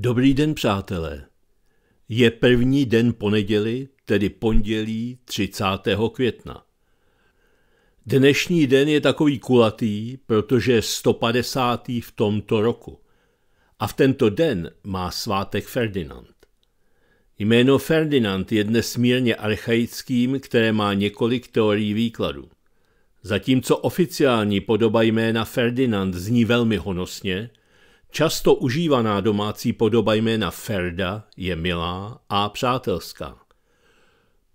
Dobrý den, přátelé. Je první den poneděli, tedy pondělí 30. května. Dnešní den je takový kulatý, protože je 150. v tomto roku. A v tento den má svátek Ferdinand. Jméno Ferdinand je dnes mírně archaickým, které má několik teorií výkladu. Zatímco oficiální podoba jména Ferdinand zní velmi honosně, Často užívaná domácí podoba jména Ferda je milá a přátelská.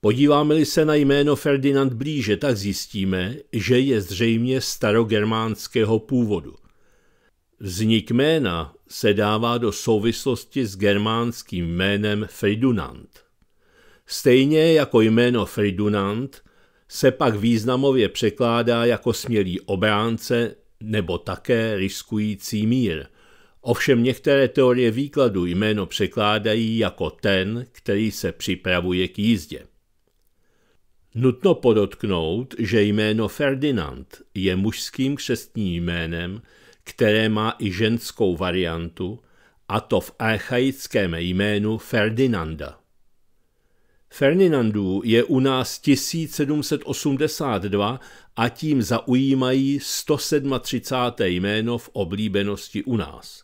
Podíváme-li se na jméno Ferdinand blíže, tak zjistíme, že je zřejmě starogermánského původu. Vznik jména se dává do souvislosti s germánským jménem Ferdinand. Stejně jako jméno Ferdinand se pak významově překládá jako smělý obránce nebo také riskující mír – Ovšem některé teorie výkladu jméno překládají jako ten, který se připravuje k jízdě. Nutno podotknout, že jméno Ferdinand je mužským křestním jménem, které má i ženskou variantu, a to v archaickém jménu Ferdinanda. Ferdinandů je u nás 1782 a tím zaujímají 137. jméno v oblíbenosti u nás.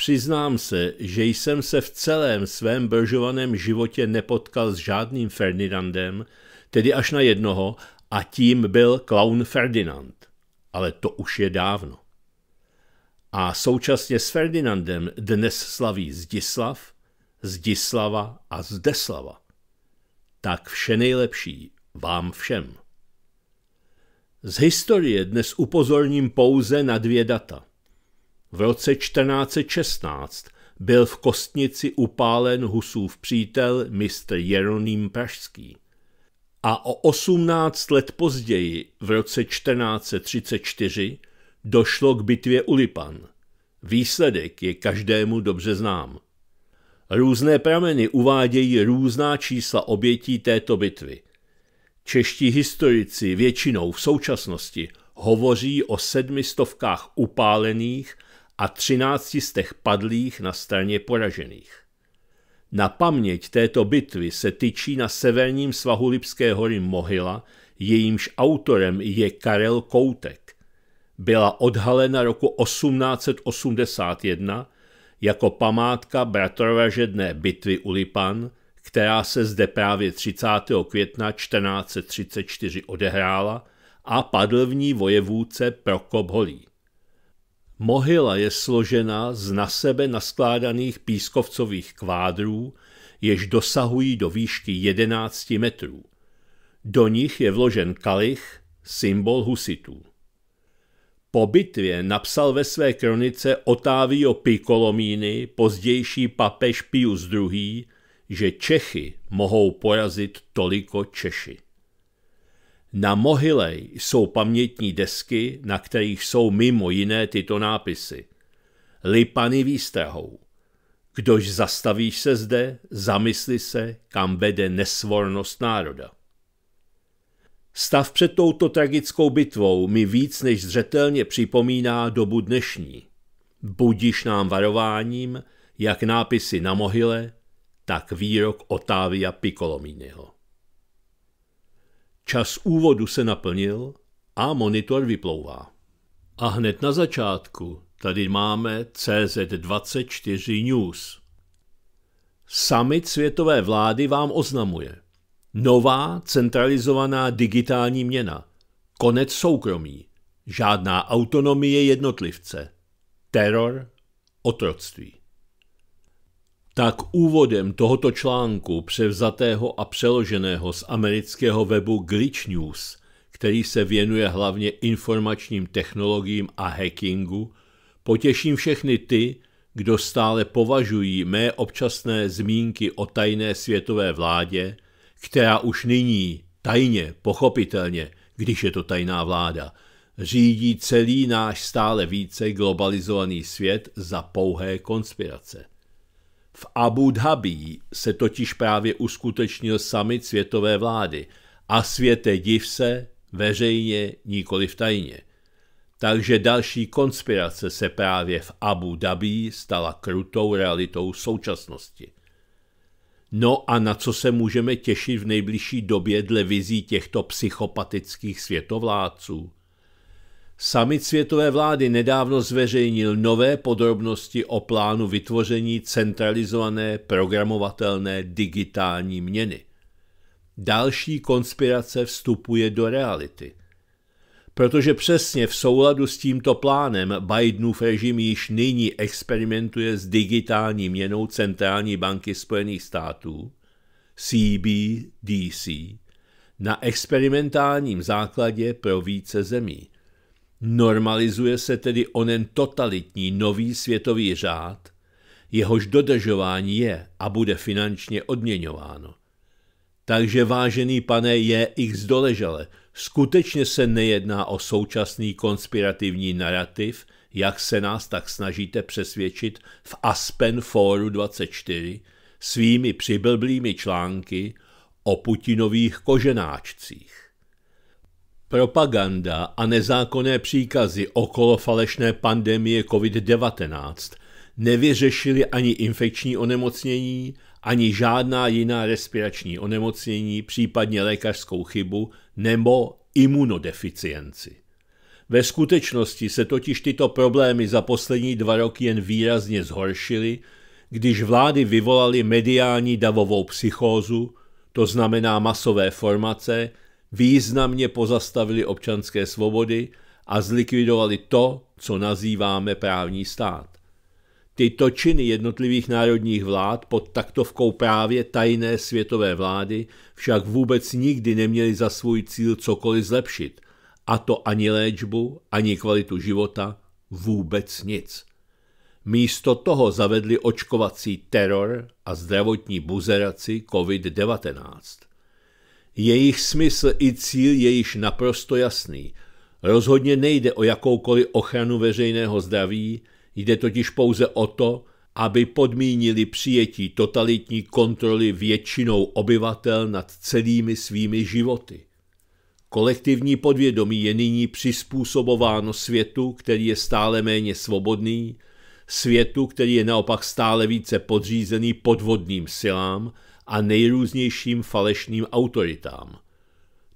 Přiznám se, že jsem se v celém svém bržovaném životě nepotkal s žádným Ferdinandem, tedy až na jednoho, a tím byl klaun Ferdinand. Ale to už je dávno. A současně s Ferdinandem dnes slaví Zdislav, Zdislava a Zdeslava. Tak vše nejlepší vám všem. Z historie dnes upozorním pouze na dvě data – v roce 1416 byl v Kostnici upálen Husův přítel mistr Jeroným Pražský. A o 18 let později, v roce 1434, došlo k bitvě u Lipan. Výsledek je každému dobře znám. Různé prameny uvádějí různá čísla obětí této bitvy. Čeští historici většinou v současnosti hovoří o sedmistovkách upálených – a 13 z těch padlých na straně poražených. Na paměť této bitvy se tyčí na severním svahu Lipské hory Mohyla, jejímž autorem je Karel Koutek. Byla odhalena roku 1881 jako památka bratrovražedné bitvy u Lipan, která se zde právě 30. května 1434 odehrála a padl v ní vojevůdce Prokop Holík. Mohyla je složena z na sebe naskládaných pískovcových kvádrů, jež dosahují do výšky 11 metrů. Do nich je vložen kalich, symbol husitů. Po bitvě napsal ve své kronice Otávio Picolomíny, pozdější papež Pius II., že Čechy mohou porazit toliko Češi. Na mohyle jsou pamětní desky, na kterých jsou mimo jiné tyto nápisy. Lipany výstrahou. Kdož zastavíš se zde, zamysli se, kam vede nesvornost národa. Stav před touto tragickou bitvou mi víc než zřetelně připomíná dobu dnešní. Budiš nám varováním, jak nápisy na mohyle, tak výrok Otávia Pikolomíneho. Čas úvodu se naplnil a monitor vyplouvá. A hned na začátku tady máme CZ24 News. Summit světové vlády vám oznamuje. Nová centralizovaná digitální měna. Konec soukromí. Žádná autonomie jednotlivce. Teror. Otroctví tak úvodem tohoto článku převzatého a přeloženého z amerického webu Glitch News, který se věnuje hlavně informačním technologiím a hackingu, potěším všechny ty, kdo stále považují mé občasné zmínky o tajné světové vládě, která už nyní tajně, pochopitelně, když je to tajná vláda, řídí celý náš stále více globalizovaný svět za pouhé konspirace. V Abu Dhabi se totiž právě uskutečnil summit světové vlády a světe div se veřejně, nikoli v tajně. Takže další konspirace se právě v Abu Dhabi stala krutou realitou současnosti. No a na co se můžeme těšit v nejbližší době dle vizí těchto psychopatických světovládců? Summit světové vlády nedávno zveřejnil nové podrobnosti o plánu vytvoření centralizované programovatelné digitální měny. Další konspirace vstupuje do reality. Protože přesně v souladu s tímto plánem Bidenův režim již nyní experimentuje s digitální měnou Centrální banky Spojených států, CBDC, na experimentálním základě pro více zemí. Normalizuje se tedy onen totalitní nový světový řád, jehož dodržování je a bude finančně odměňováno. Takže vážený pane je x zdoležale. skutečně se nejedná o současný konspirativní narrativ, jak se nás tak snažíte přesvědčit v Aspen Foru 24 svými přiblblými články o Putinových koženáčcích. Propaganda a nezákonné příkazy okolo falešné pandemie COVID-19 nevyřešily ani infekční onemocnění, ani žádná jiná respirační onemocnění, případně lékařskou chybu nebo imunodeficienci. Ve skutečnosti se totiž tyto problémy za poslední dva roky jen výrazně zhoršily, když vlády vyvolaly mediální davovou psychózu, to znamená masové formace, významně pozastavili občanské svobody a zlikvidovali to, co nazýváme právní stát. Tyto činy jednotlivých národních vlád pod taktovkou právě tajné světové vlády však vůbec nikdy neměly za svůj cíl cokoliv zlepšit, a to ani léčbu, ani kvalitu života, vůbec nic. Místo toho zavedli očkovací teror a zdravotní buzeraci COVID-19. Jejich smysl i cíl je již naprosto jasný. Rozhodně nejde o jakoukoliv ochranu veřejného zdraví, jde totiž pouze o to, aby podmínili přijetí totalitní kontroly většinou obyvatel nad celými svými životy. Kolektivní podvědomí je nyní přizpůsobováno světu, který je stále méně svobodný, světu, který je naopak stále více podřízený podvodným silám, a nejrůznějším falešným autoritám.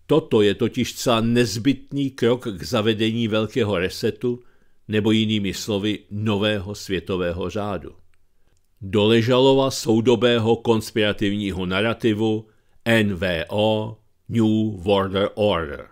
Toto je totiž celá nezbytný krok k zavedení velkého resetu, nebo jinými slovy nového světového řádu. Doležalova soudobého konspirativního narrativu NVO New World Order.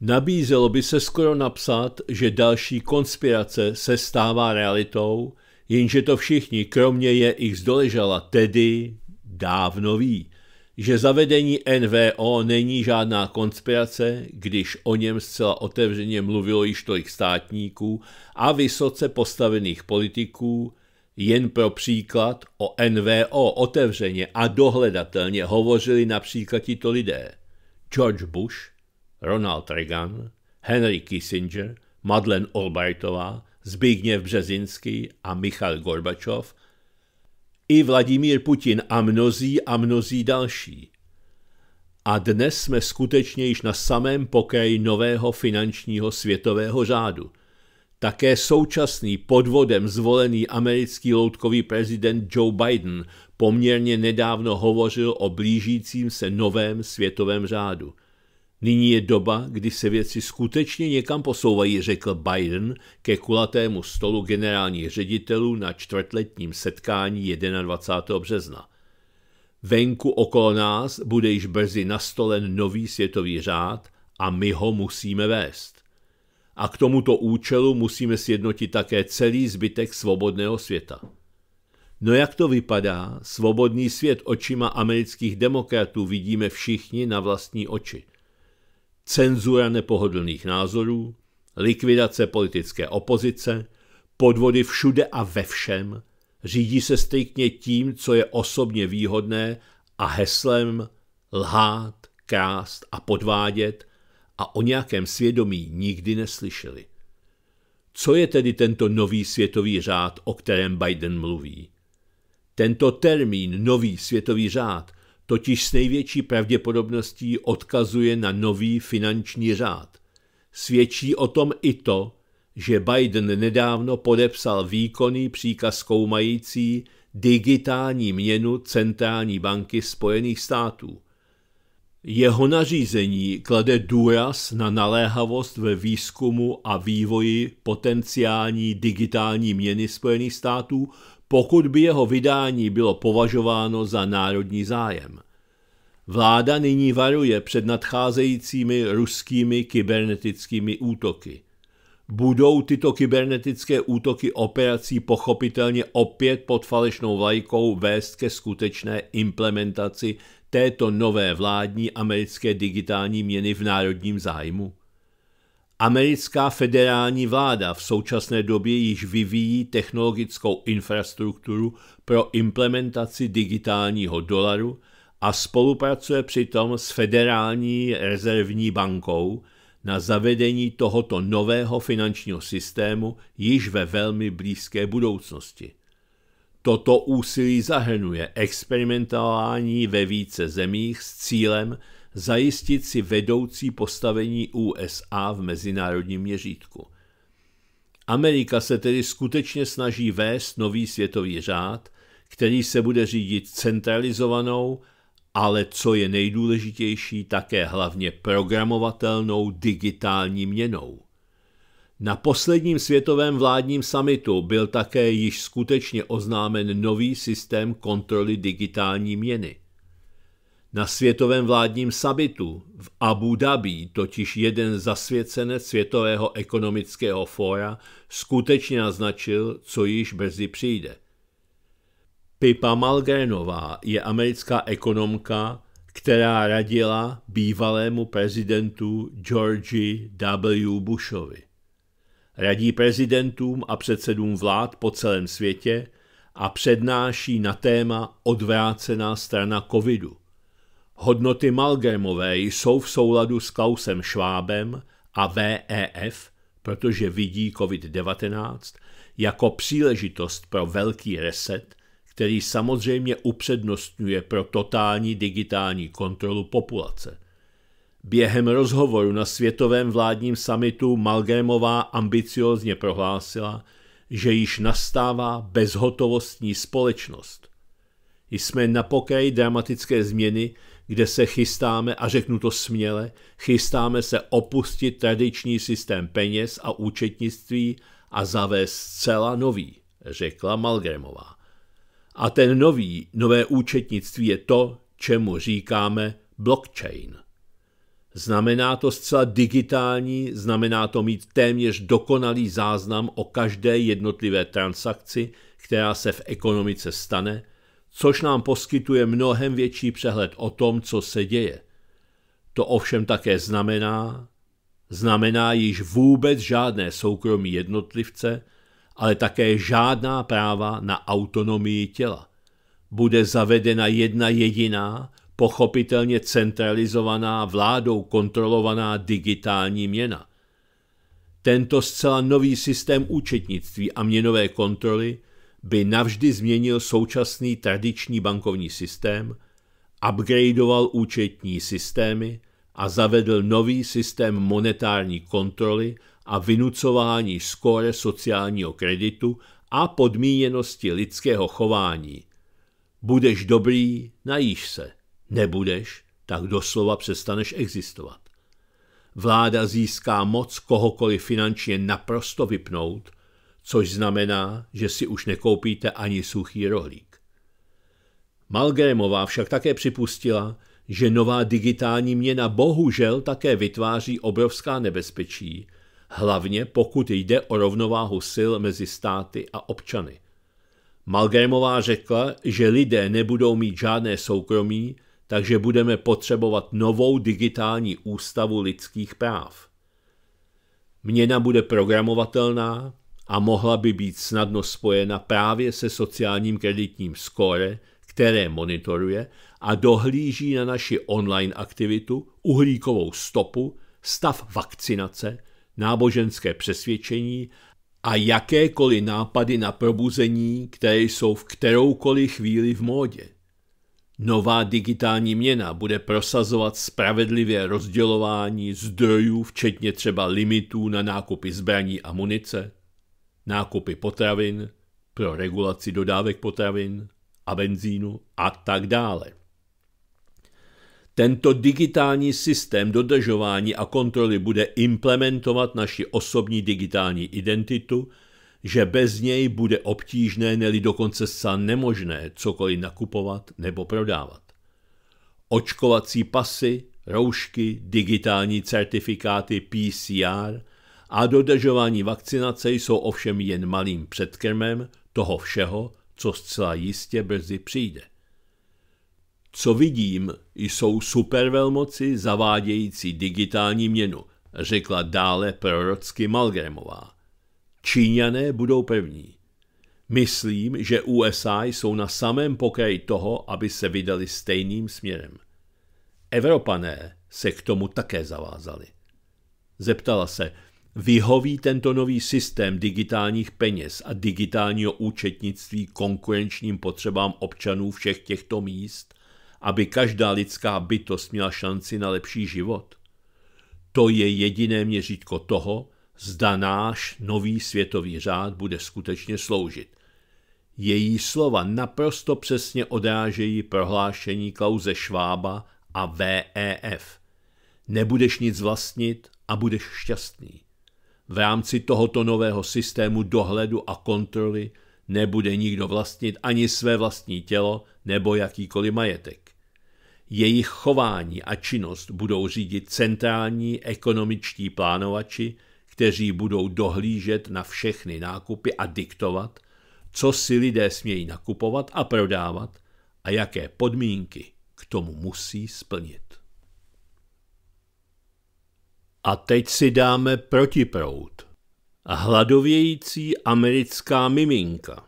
Nabízelo by se skoro napsat, že další konspirace se stává realitou, jenže to všichni, kromě je jich zdoležala tedy dávno ví, že zavedení NVO není žádná konspirace, když o něm zcela otevřeně mluvilo již tolik státníků a vysoce postavených politiků, jen pro příklad o NVO otevřeně a dohledatelně hovořili například tito lidé George Bush, Ronald Reagan, Henry Kissinger, Madeleine Albrightová, Zbigněv Březinský a Michal Gorbačov – i Vladimír Putin a mnozí a mnozí další. A dnes jsme skutečně již na samém pokraji nového finančního světového řádu. Také současný podvodem zvolený americký loutkový prezident Joe Biden poměrně nedávno hovořil o blížícím se novém světovém řádu. Nyní je doba, kdy se věci skutečně někam posouvají, řekl Biden ke kulatému stolu generálních ředitelů na čtvrtletním setkání 21. března. Venku okolo nás bude již brzy nastolen nový světový řád a my ho musíme vést. A k tomuto účelu musíme sjednotit také celý zbytek svobodného světa. No jak to vypadá, svobodný svět očima amerických demokratů vidíme všichni na vlastní oči cenzura nepohodlných názorů, likvidace politické opozice, podvody všude a ve všem, řídí se striktně tím, co je osobně výhodné a heslem lhát, krást a podvádět a o nějakém svědomí nikdy neslyšeli. Co je tedy tento nový světový řád, o kterém Biden mluví? Tento termín nový světový řád totiž s největší pravděpodobností odkazuje na nový finanční řád. Svědčí o tom i to, že Biden nedávno podepsal výkonný příkaz zkoumající digitální měnu Centrální banky Spojených států. Jeho nařízení klade důraz na naléhavost ve výzkumu a vývoji potenciální digitální měny Spojených států pokud by jeho vydání bylo považováno za národní zájem. Vláda nyní varuje před nadcházejícími ruskými kybernetickými útoky. Budou tyto kybernetické útoky operací pochopitelně opět pod falešnou vlajkou vést ke skutečné implementaci této nové vládní americké digitální měny v národním zájmu? Americká federální vláda v současné době již vyvíjí technologickou infrastrukturu pro implementaci digitálního dolaru a spolupracuje přitom s Federální rezervní bankou na zavedení tohoto nového finančního systému již ve velmi blízké budoucnosti. Toto úsilí zahrnuje experimentování ve více zemích s cílem zajistit si vedoucí postavení USA v mezinárodním měřítku. Amerika se tedy skutečně snaží vést nový světový řád, který se bude řídit centralizovanou, ale co je nejdůležitější, také hlavně programovatelnou digitální měnou. Na posledním světovém vládním samitu byl také již skutečně oznámen nový systém kontroly digitální měny. Na světovém vládním sabitu v Abu Dhabi totiž jeden zasvěcenec Světového ekonomického fóra skutečně naznačil, co již brzy přijde. Pipa Malgrenová je americká ekonomka, která radila bývalému prezidentu Georgi W. Bushovi. Radí prezidentům a předsedům vlád po celém světě a přednáší na téma odvrácená strana covidu. Hodnoty Malgémové jsou v souladu s Klausem Švábem a VEF, protože vidí COVID-19 jako příležitost pro velký reset, který samozřejmě upřednostňuje pro totální digitální kontrolu populace. Během rozhovoru na světovém vládním samitu Malgémová ambiciozně prohlásila, že již nastává bezhotovostní společnost. Jsme na pokraji dramatické změny, kde se chystáme, a řeknu to směle, chystáme se opustit tradiční systém peněz a účetnictví a zavést zcela nový, řekla Malgremová. A ten nový, nové účetnictví je to, čemu říkáme blockchain. Znamená to zcela digitální, znamená to mít téměř dokonalý záznam o každé jednotlivé transakci, která se v ekonomice stane, což nám poskytuje mnohem větší přehled o tom, co se děje. To ovšem také znamená, znamená již vůbec žádné soukromí jednotlivce, ale také žádná práva na autonomii těla. Bude zavedena jedna jediná, pochopitelně centralizovaná, vládou kontrolovaná digitální měna. Tento zcela nový systém účetnictví a měnové kontroly – by navždy změnil současný tradiční bankovní systém, upgradeoval účetní systémy a zavedl nový systém monetární kontroly a vynucování skóre sociálního kreditu a podmíněnosti lidského chování. Budeš dobrý, najíš se. Nebudeš, tak doslova přestaneš existovat. Vláda získá moc kohokoliv finančně naprosto vypnout – což znamená, že si už nekoupíte ani suchý rohlík. Malgrémová však také připustila, že nová digitální měna bohužel také vytváří obrovská nebezpečí, hlavně pokud jde o rovnováhu sil mezi státy a občany. Malgrémová řekla, že lidé nebudou mít žádné soukromí, takže budeme potřebovat novou digitální ústavu lidských práv. Měna bude programovatelná, a mohla by být snadno spojena právě se sociálním kreditním score, které monitoruje a dohlíží na naši online aktivitu, uhlíkovou stopu, stav vakcinace, náboženské přesvědčení a jakékoliv nápady na probuzení, které jsou v kteroukoliv chvíli v módě. Nová digitální měna bude prosazovat spravedlivě rozdělování zdrojů, včetně třeba limitů na nákupy zbraní a munice, nákupy potravin, pro regulaci dodávek potravin a benzínu a tak dále. Tento digitální systém dodržování a kontroly bude implementovat naši osobní digitální identitu, že bez něj bude obtížné, neli dokonce sa nemožné cokoliv nakupovat nebo prodávat. Očkovací pasy, roušky, digitální certifikáty PCR a dodržování vakcinace jsou ovšem jen malým předkrmem toho všeho, co zcela jistě brzy přijde. Co vidím, jsou supervelmoci zavádějící digitální měnu, řekla dále prorocky Malgremová. Číňané budou první. Myslím, že USA jsou na samém pokraji toho, aby se vydali stejným směrem. Evropané se k tomu také zavázali. Zeptala se, Vyhoví tento nový systém digitálních peněz a digitálního účetnictví konkurenčním potřebám občanů všech těchto míst, aby každá lidská bytost měla šanci na lepší život? To je jediné měřítko toho, zda náš nový světový řád bude skutečně sloužit. Její slova naprosto přesně odrážejí prohlášení Klauze Švába a VEF. Nebudeš nic vlastnit a budeš šťastný. V rámci tohoto nového systému dohledu a kontroly nebude nikdo vlastnit ani své vlastní tělo nebo jakýkoliv majetek. Jejich chování a činnost budou řídit centrální ekonomičtí plánovači, kteří budou dohlížet na všechny nákupy a diktovat, co si lidé smějí nakupovat a prodávat a jaké podmínky k tomu musí splnit. A teď si dáme protiprout. Hladovějící americká miminka.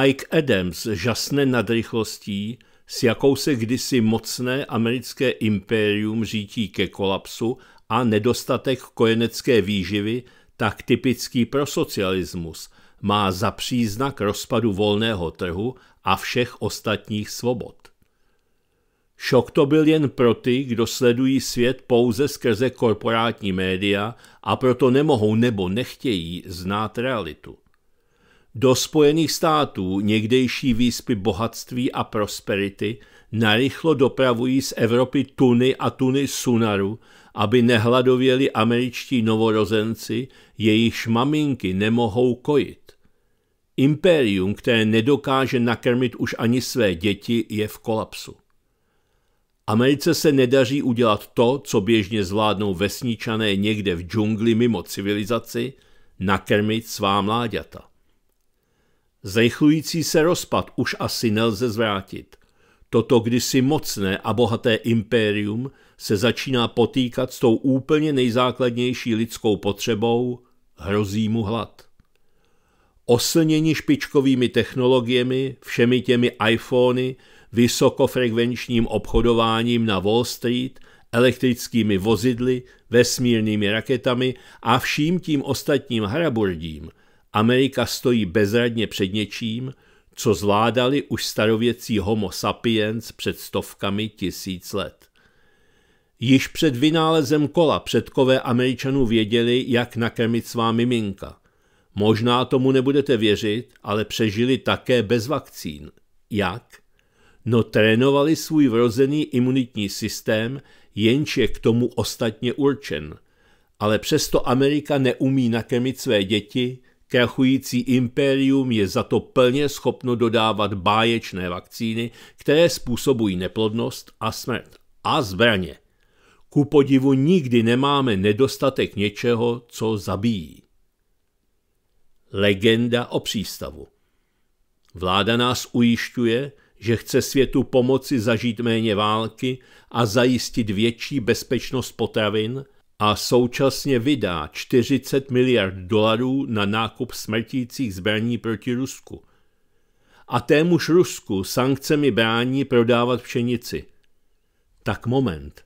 Mike Adams žasne nad rychlostí, s jakou se kdysi mocné americké impérium řítí ke kolapsu a nedostatek kojenecké výživy, tak typický pro socialismus, má za příznak rozpadu volného trhu a všech ostatních svobod. Šok to byl jen pro ty, kdo sledují svět pouze skrze korporátní média a proto nemohou nebo nechtějí znát realitu. Do Spojených států někdejší výspy bohatství a prosperity narychlo dopravují z Evropy tuny a tuny sunaru, aby nehladověli američtí novorozenci, jejichž maminky nemohou kojit. Impérium, které nedokáže nakrmit už ani své děti, je v kolapsu. Americe se nedaří udělat to, co běžně zvládnou vesničané někde v džungli mimo civilizaci, nakrmit svá mláďata. Zrychlující se rozpad už asi nelze zvrátit. Toto kdysi mocné a bohaté impérium se začíná potýkat s tou úplně nejzákladnější lidskou potřebou, hrozí mu hlad. Oslněni špičkovými technologiemi, všemi těmi iPhony, vysokofrekvenčním obchodováním na Wall Street, elektrickými vozidly, vesmírnými raketami a vším tím ostatním haraburdím, Amerika stojí bezradně před něčím, co zvládali už starověcí homo sapiens před stovkami tisíc let. Již před vynálezem kola předkové Američanů věděli, jak nakrmit svá miminka. Možná tomu nebudete věřit, ale přežili také bez vakcín. Jak? no trénovali svůj vrozený imunitní systém, jenž je k tomu ostatně určen. Ale přesto Amerika neumí nakrmit své děti, krachující impérium je za to plně schopno dodávat báječné vakcíny, které způsobují neplodnost a smrt. A zbraně. Ku podivu nikdy nemáme nedostatek něčeho, co zabíjí. Legenda o přístavu. Vláda nás ujišťuje, že chce světu pomoci zažít méně války a zajistit větší bezpečnost potravin a současně vydá 40 miliard dolarů na nákup smrtících zbraní proti Rusku. A témuž Rusku sankcemi brání prodávat pšenici. Tak moment.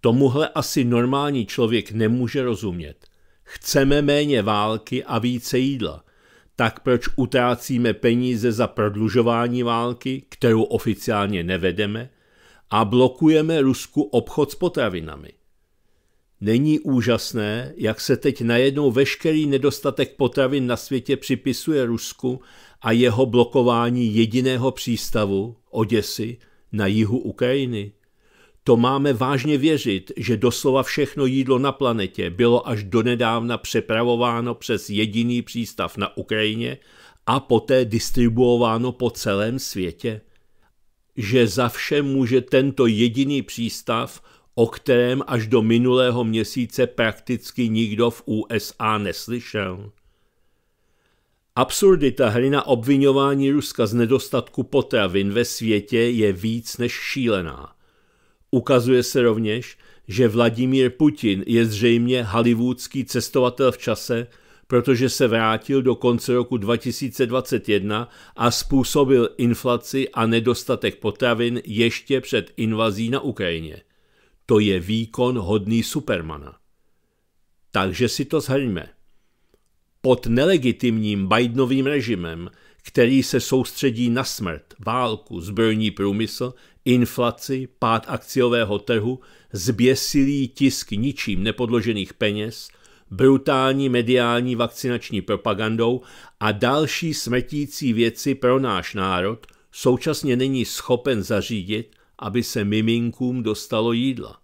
Tomuhle asi normální člověk nemůže rozumět. Chceme méně války a více jídla – tak proč utrácíme peníze za prodlužování války, kterou oficiálně nevedeme, a blokujeme Rusku obchod s potravinami? Není úžasné, jak se teď najednou veškerý nedostatek potravin na světě připisuje Rusku a jeho blokování jediného přístavu, Oděsy, na jihu Ukrajiny? To máme vážně věřit, že doslova všechno jídlo na planetě bylo až donedávna přepravováno přes jediný přístav na Ukrajině a poté distribuováno po celém světě? Že za vše může tento jediný přístav, o kterém až do minulého měsíce prakticky nikdo v USA neslyšel? Absurdita hry na obvinování Ruska z nedostatku potravin ve světě je víc než šílená – Ukazuje se rovněž, že Vladimír Putin je zřejmě hollywoodský cestovatel v čase, protože se vrátil do konce roku 2021 a způsobil inflaci a nedostatek potravin ještě před invazí na Ukrajině. To je výkon hodný Supermana. Takže si to zhrňme. Pod nelegitimním Bidenovým režimem který se soustředí na smrt, válku, zbrojní průmysl, inflaci, pád akciového trhu, zběsilý tisk ničím nepodložených peněz, brutální mediální vakcinační propagandou a další smrtící věci pro náš národ, současně není schopen zařídit, aby se miminkům dostalo jídla.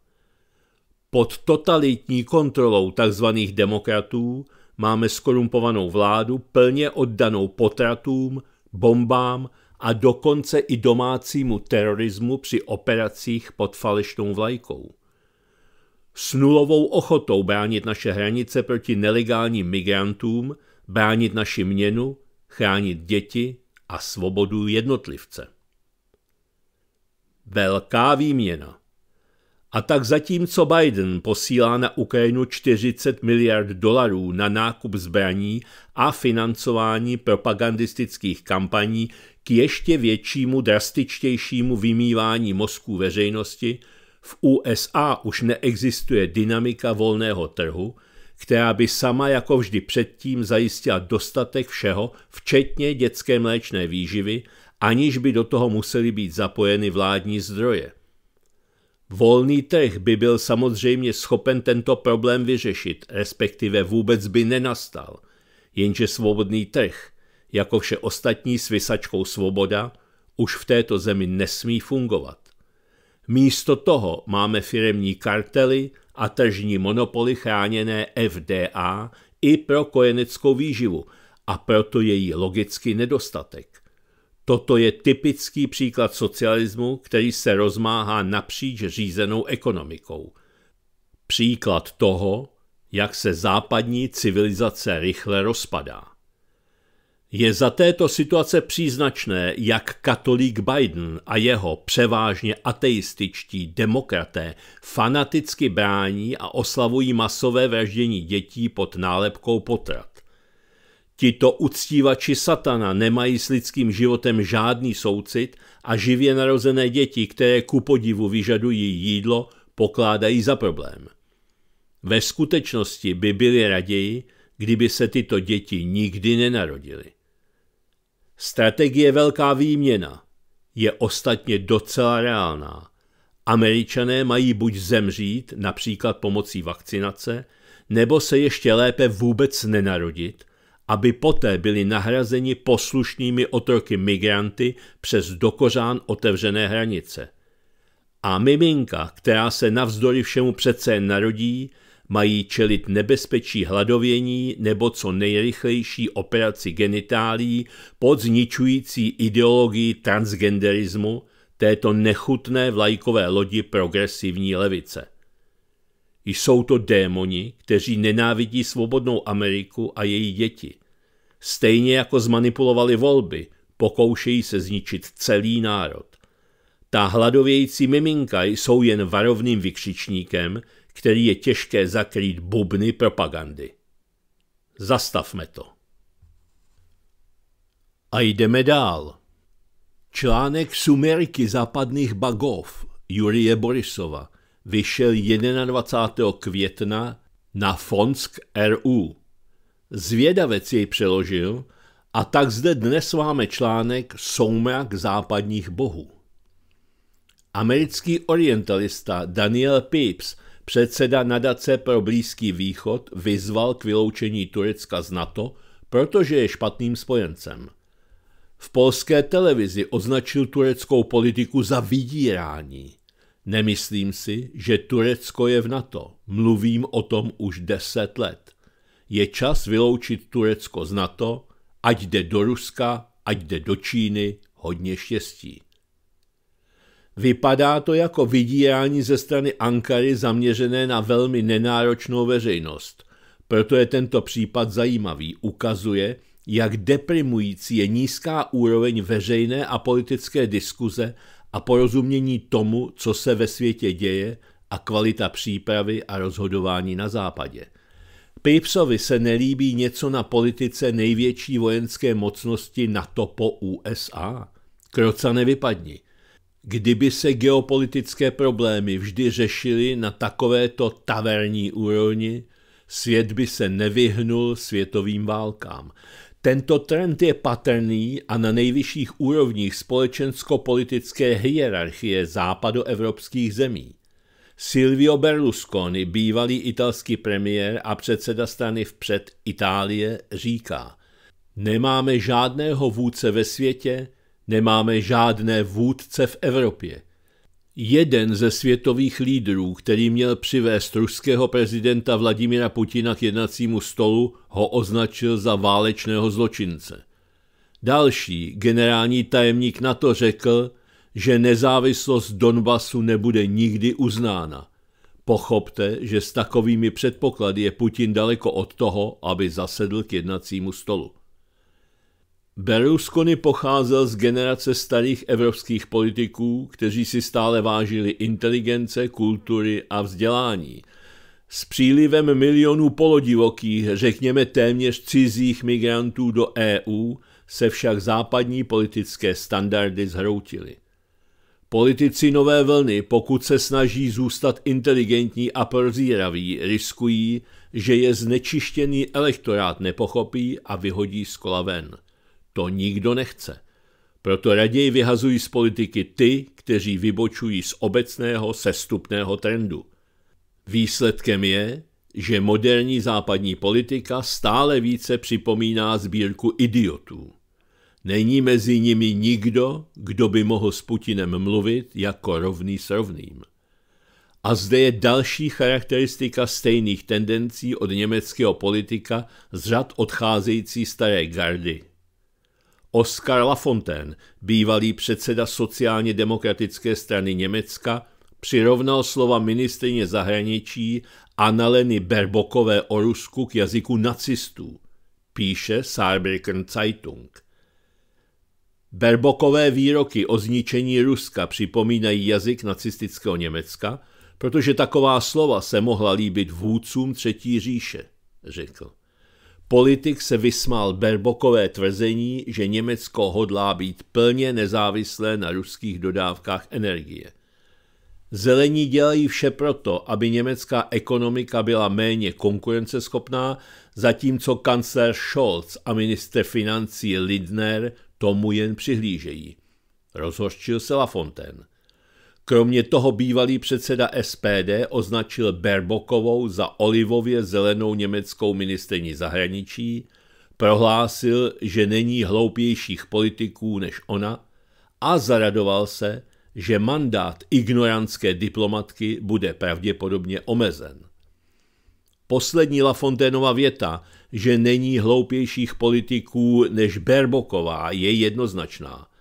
Pod totalitní kontrolou tzv. demokratů Máme skorumpovanou vládu, plně oddanou potratům, bombám a dokonce i domácímu terorismu při operacích pod falešnou vlajkou. S nulovou ochotou bránit naše hranice proti nelegálním migrantům, bránit naši měnu, chránit děti a svobodu jednotlivce. Velká výměna – a tak zatímco Biden posílá na Ukrajinu 40 miliard dolarů na nákup zbraní a financování propagandistických kampaní k ještě většímu, drastičtějšímu vymývání mozků veřejnosti, v USA už neexistuje dynamika volného trhu, která by sama jako vždy předtím zajistila dostatek všeho, včetně dětské mléčné výživy, aniž by do toho museli být zapojeny vládní zdroje. Volný trh by byl samozřejmě schopen tento problém vyřešit, respektive vůbec by nenastal. Jenže svobodný trh, jako vše ostatní s vysačkou svoboda, už v této zemi nesmí fungovat. Místo toho máme firemní kartely a tržní monopoly chráněné FDA i pro kojeneckou výživu a proto její logický nedostatek. Toto je typický příklad socialismu, který se rozmáhá napříč řízenou ekonomikou. Příklad toho, jak se západní civilizace rychle rozpadá. Je za této situace příznačné, jak katolík Biden a jeho převážně ateističtí demokraté fanaticky brání a oslavují masové vraždění dětí pod nálepkou potrat. Tito uctívači satana nemají s lidským životem žádný soucit a živě narozené děti, které ku podivu vyžadují jídlo, pokládají za problém. Ve skutečnosti by byli raději, kdyby se tyto děti nikdy nenarodily. Strategie velká výměna je ostatně docela reálná. Američané mají buď zemřít, například pomocí vakcinace, nebo se ještě lépe vůbec nenarodit – aby poté byli nahrazeni poslušnými otroky migranty přes dokořán otevřené hranice. A miminka, která se navzdory všemu přece narodí, mají čelit nebezpečí hladovění nebo co nejrychlejší operaci genitálí pod zničující ideologii transgenderismu této nechutné vlajkové lodi progresivní levice. Jsou to démoni, kteří nenávidí svobodnou Ameriku a její děti. Stejně jako zmanipulovali volby, pokoušejí se zničit celý národ. Ta hladovějící miminka jsou jen varovným vykřičníkem, který je těžké zakrýt bubny propagandy. Zastavme to. A jdeme dál. Článek Sumerky západných bagov Jurie Borisova vyšel 21. května na Fonsk RU. Zvědavec jej přeložil a tak zde dnes máme článek Soumrak západních bohů. Americký orientalista Daniel Pipes, předseda nadace pro Blízký východ, vyzval k vyloučení Turecka z NATO, protože je špatným spojencem. V polské televizi označil tureckou politiku za vydírání – Nemyslím si, že Turecko je v NATO. Mluvím o tom už deset let. Je čas vyloučit Turecko z NATO, ať jde do Ruska, ať jde do Číny, hodně štěstí. Vypadá to jako vydírání ze strany Ankary zaměřené na velmi nenáročnou veřejnost. Proto je tento případ zajímavý. Ukazuje, jak deprimující je nízká úroveň veřejné a politické diskuze a porozumění tomu, co se ve světě děje a kvalita přípravy a rozhodování na západě. Pipsovi se nelíbí něco na politice největší vojenské mocnosti NATO po USA? Kroca nevypadni. Kdyby se geopolitické problémy vždy řešily na takovéto taverní úrovni, svět by se nevyhnul světovým válkám. Tento trend je patrný a na nejvyšších úrovních společensko-politické hierarchie západoevropských zemí. Silvio Berlusconi, bývalý italský premiér a předseda strany vpřed Itálie, říká: Nemáme žádného vůdce ve světě, nemáme žádné vůdce v Evropě. Jeden ze světových lídrů, který měl přivést ruského prezidenta Vladimira Putina k jednacímu stolu, ho označil za válečného zločince. Další, generální tajemník NATO řekl, že nezávislost Donbasu nebude nikdy uznána. Pochopte, že s takovými předpoklady je Putin daleko od toho, aby zasedl k jednacímu stolu. Berlusconi pocházel z generace starých evropských politiků, kteří si stále vážili inteligence, kultury a vzdělání. S přílivem milionů polodivokých, řekněme téměř cizích migrantů do EU, se však západní politické standardy zhroutily. Politici nové vlny, pokud se snaží zůstat inteligentní a prozíraví, riskují, že je znečištěný elektorát nepochopí a vyhodí z kola ven. To nikdo nechce. Proto raději vyhazují z politiky ty, kteří vybočují z obecného sestupného trendu. Výsledkem je, že moderní západní politika stále více připomíná sbírku idiotů. Není mezi nimi nikdo, kdo by mohl s Putinem mluvit jako rovný s rovným. A zde je další charakteristika stejných tendencí od německého politika z řad odcházející staré gardy – Oscar Lafontaine, bývalý předseda sociálně demokratické strany Německa, přirovnal slova ministrině zahraničí Annaleny Berbokové o Rusku k jazyku nacistů, píše Saarbrücken Zeitung. Berbokové výroky o zničení Ruska připomínají jazyk nacistického Německa, protože taková slova se mohla líbit vůdcům Třetí říše, řekl. Politik se vysmál Berbokové tvrzení, že Německo hodlá být plně nezávislé na ruských dodávkách energie. Zelení dělají vše proto, aby německá ekonomika byla méně konkurenceschopná, zatímco kancler Scholz a minister financí Lindner tomu jen přihlížejí. Rozhořčil se Lafontaine. Kromě toho bývalý předseda SPD označil Berbokovou za olivově zelenou německou ministrní zahraničí, prohlásil, že není hloupějších politiků než ona a zaradoval se, že mandát ignorantské diplomatky bude pravděpodobně omezen. Poslední Lafonténova věta, že není hloupějších politiků než Berboková, je jednoznačná –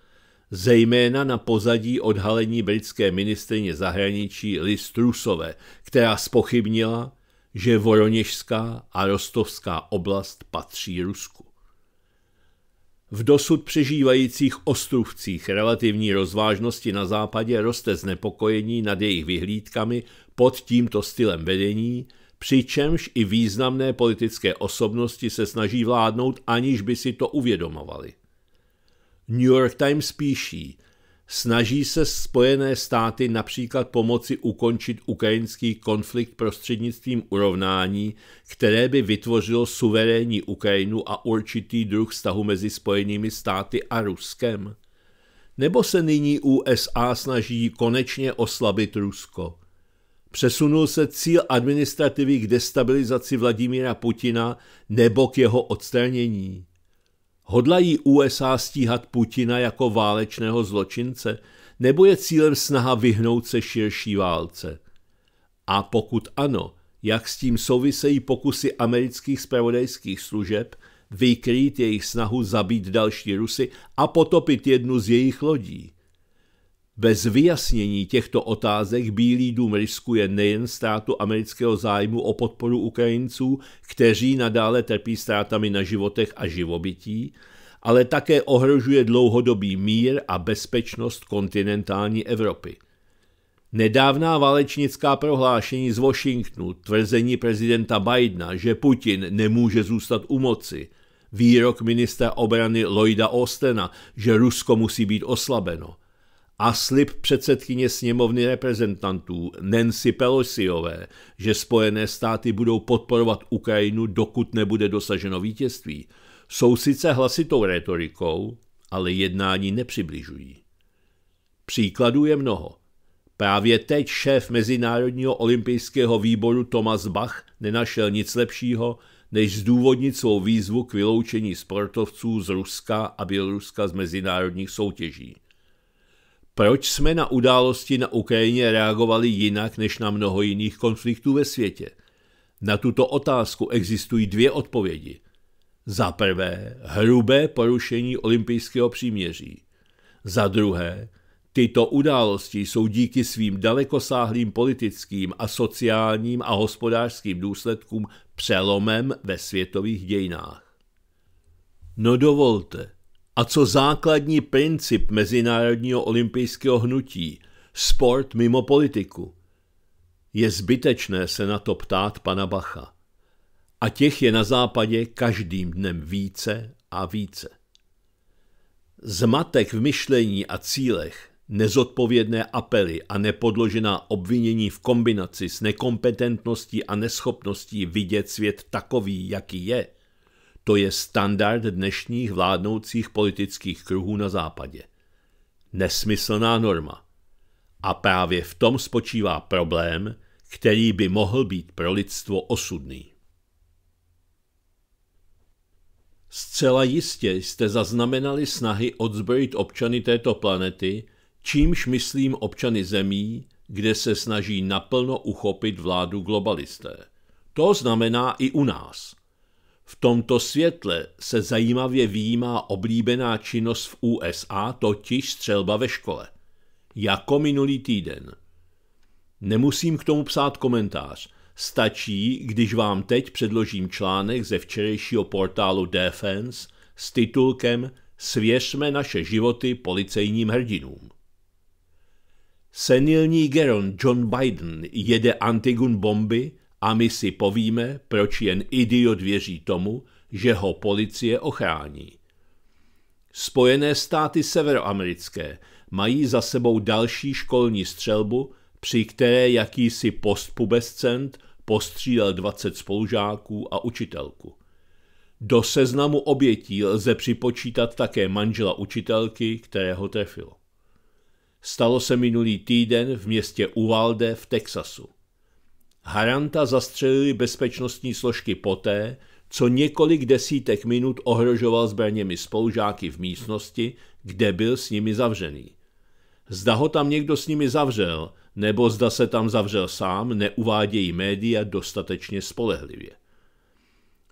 zejména na pozadí odhalení britské ministrině zahraničí Liz Trusové, která spochybnila, že Voroněžská a Rostovská oblast patří Rusku. V dosud přežívajících ostrovcích relativní rozvážnosti na západě roste znepokojení nad jejich vyhlídkami pod tímto stylem vedení, přičemž i významné politické osobnosti se snaží vládnout, aniž by si to uvědomovali. New York Times píší, snaží se Spojené státy například pomoci ukončit ukrajinský konflikt prostřednictvím urovnání, které by vytvořilo suverénní Ukrajinu a určitý druh vztahu mezi Spojenými státy a Ruskem. Nebo se nyní USA snaží konečně oslabit Rusko? Přesunul se cíl administrativy k destabilizaci Vladimíra Putina nebo k jeho odstranění? Hodlají USA stíhat Putina jako válečného zločince, nebo je cílem snaha vyhnout se širší válce? A pokud ano, jak s tím souvisejí pokusy amerických spravodajských služeb vykrýt jejich snahu zabít další Rusy a potopit jednu z jejich lodí? Bez vyjasnění těchto otázek Bílý dům riskuje nejen ztrátu amerického zájmu o podporu Ukrajinců, kteří nadále trpí ztrátami na životech a živobytí, ale také ohrožuje dlouhodobý mír a bezpečnost kontinentální Evropy. Nedávná válečnická prohlášení z Washingtonu, tvrzení prezidenta Bidena, že Putin nemůže zůstat u moci, výrok ministra obrany Lloyda Austena, že Rusko musí být oslabeno – a slib předsedkyně sněmovny reprezentantů Nancy Pelosiové, že Spojené státy budou podporovat Ukrajinu, dokud nebude dosaženo vítězství, jsou sice hlasitou retorikou, ale jednání nepřibližují. Příkladů je mnoho. Právě teď šéf Mezinárodního olympijského výboru Thomas Bach nenašel nic lepšího, než zdůvodnit svou výzvu k vyloučení sportovců z Ruska a Běloruska z mezinárodních soutěží – proč jsme na události na Ukrajině reagovali jinak než na mnoho jiných konfliktů ve světě? Na tuto otázku existují dvě odpovědi. Za prvé, hrubé porušení olympijského příměří. Za druhé, tyto události jsou díky svým dalekosáhlým politickým a sociálním a hospodářským důsledkům přelomem ve světových dějinách. No dovolte, a co základní princip mezinárodního olympijského hnutí? Sport mimo politiku. Je zbytečné se na to ptát pana Bacha. A těch je na západě každým dnem více a více. Zmatek v myšlení a cílech, nezodpovědné apely a nepodložená obvinění v kombinaci s nekompetentností a neschopností vidět svět takový, jaký je – to je standard dnešních vládnoucích politických kruhů na západě. Nesmyslná norma. A právě v tom spočívá problém, který by mohl být pro lidstvo osudný. Zcela jistě jste zaznamenali snahy odzbrojit občany této planety, čímž myslím občany zemí, kde se snaží naplno uchopit vládu globalisté. To znamená i u nás – v tomto světle se zajímavě výjímá oblíbená činnost v USA, totiž střelba ve škole. Jako minulý týden. Nemusím k tomu psát komentář. Stačí, když vám teď předložím článek ze včerejšího portálu Defense s titulkem Svěřme naše životy policejním hrdinům. Senilní Geron John Biden jede Antigun bomby a my si povíme, proč jen idiot věří tomu, že ho policie ochrání. Spojené státy severoamerické mají za sebou další školní střelbu, při které jakýsi postpubescent postřílel 20 spolužáků a učitelku. Do seznamu obětí lze připočítat také manžela učitelky, kterého trefilo. Stalo se minulý týden v městě Uvalde v Texasu. Haranta zastřelili bezpečnostní složky poté, co několik desítek minut ohrožoval zbraněmi spolužáky v místnosti, kde byl s nimi zavřený. Zda ho tam někdo s nimi zavřel, nebo zda se tam zavřel sám, neuvádějí média dostatečně spolehlivě.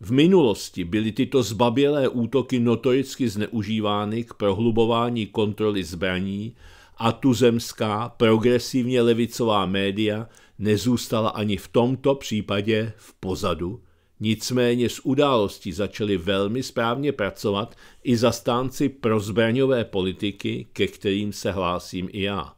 V minulosti byly tyto zbabělé útoky notoricky zneužívány k prohlubování kontroly zbraní a tuzemská progresivně levicová média nezůstala ani v tomto případě v pozadu, nicméně s událostí začaly velmi správně pracovat i zastánci prozbraňové politiky, ke kterým se hlásím i já.